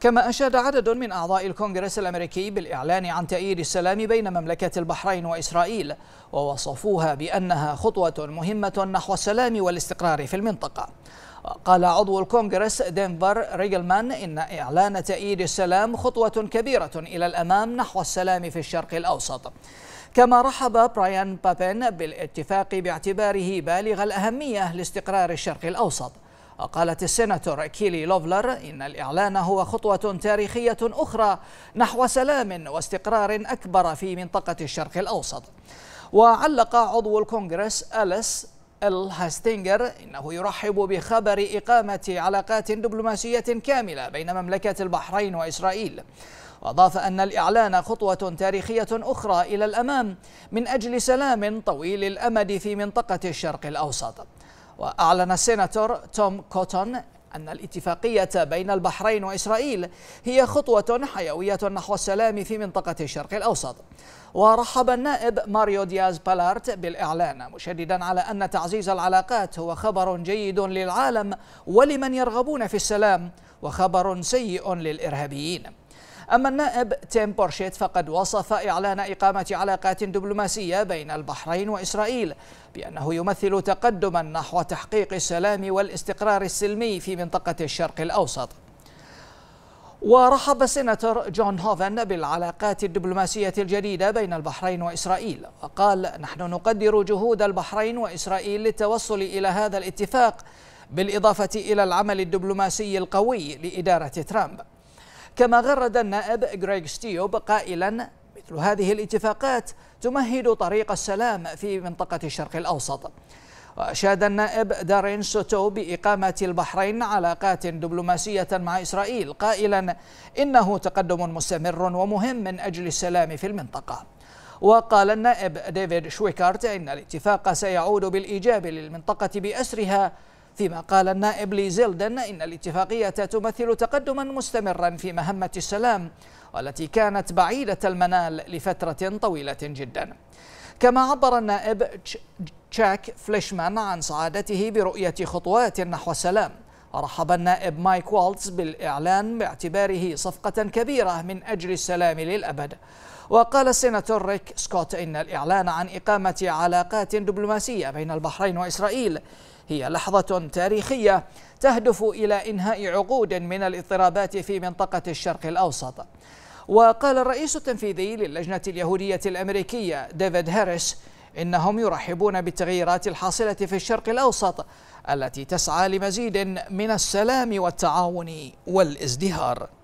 كما أشاد عدد من أعضاء الكونغرس الأمريكي بالإعلان عن تأييد السلام بين مملكة البحرين وإسرائيل ووصفوها بأنها خطوة مهمة نحو السلام والاستقرار في المنطقة قال عضو الكونغرس دينفر ريجلمان إن إعلان تأييد السلام خطوة كبيرة إلى الأمام نحو السلام في الشرق الأوسط كما رحب برايان بابين بالاتفاق باعتباره بالغ الأهمية لاستقرار الشرق الأوسط وقالت السيناتور كيلي لوفلر إن الإعلان هو خطوة تاريخية أخرى نحو سلام واستقرار أكبر في منطقة الشرق الأوسط وعلق عضو الكونغرس أليس الهاستينجر إنه يرحب بخبر إقامة علاقات دبلوماسية كاملة بين مملكة البحرين وإسرائيل وأضاف أن الإعلان خطوة تاريخية أخرى إلى الأمام من أجل سلام طويل الأمد في منطقة الشرق الأوسط وأعلن السيناتور توم كوتون أن الاتفاقية بين البحرين وإسرائيل هي خطوة حيوية نحو السلام في منطقة الشرق الأوسط ورحب النائب ماريو دياز بالارت بالإعلان مشددا على أن تعزيز العلاقات هو خبر جيد للعالم ولمن يرغبون في السلام وخبر سيء للإرهابيين أما النائب تيم بورشيت فقد وصف إعلان إقامة علاقات دبلوماسية بين البحرين وإسرائيل بأنه يمثل تقدما نحو تحقيق السلام والاستقرار السلمي في منطقة الشرق الأوسط ورحب السيناتور جون هوفن بالعلاقات الدبلوماسية الجديدة بين البحرين وإسرائيل وقال نحن نقدر جهود البحرين وإسرائيل للتوصل إلى هذا الاتفاق بالإضافة إلى العمل الدبلوماسي القوي لإدارة ترامب كما غرد النائب غريغ ستيوب قائلا مثل هذه الاتفاقات تمهد طريق السلام في منطقة الشرق الأوسط وأشاد النائب دارين سوتو بإقامة البحرين علاقات دبلوماسية مع إسرائيل قائلا إنه تقدم مستمر ومهم من أجل السلام في المنطقة وقال النائب ديفيد شويكارت إن الاتفاق سيعود بالإيجاب للمنطقة بأسرها فيما قال النائب لي زيلدن إن الاتفاقية تمثل تقدما مستمرا في مهمة السلام والتي كانت بعيدة المنال لفترة طويلة جدا كما عبر النائب تشاك فليشمان عن سعادته برؤية خطوات نحو السلام رحب النائب مايك والتز بالإعلان باعتباره صفقة كبيرة من أجل السلام للأبد وقال السيناتور ريك سكوت إن الإعلان عن إقامة علاقات دبلوماسية بين البحرين وإسرائيل هي لحظة تاريخية تهدف إلى إنهاء عقود من الاضطرابات في منطقة الشرق الأوسط وقال الرئيس التنفيذي للجنة اليهودية الأمريكية ديفيد هاريس إنهم يرحبون بالتغييرات الحاصلة في الشرق الأوسط التي تسعى لمزيد من السلام والتعاون والازدهار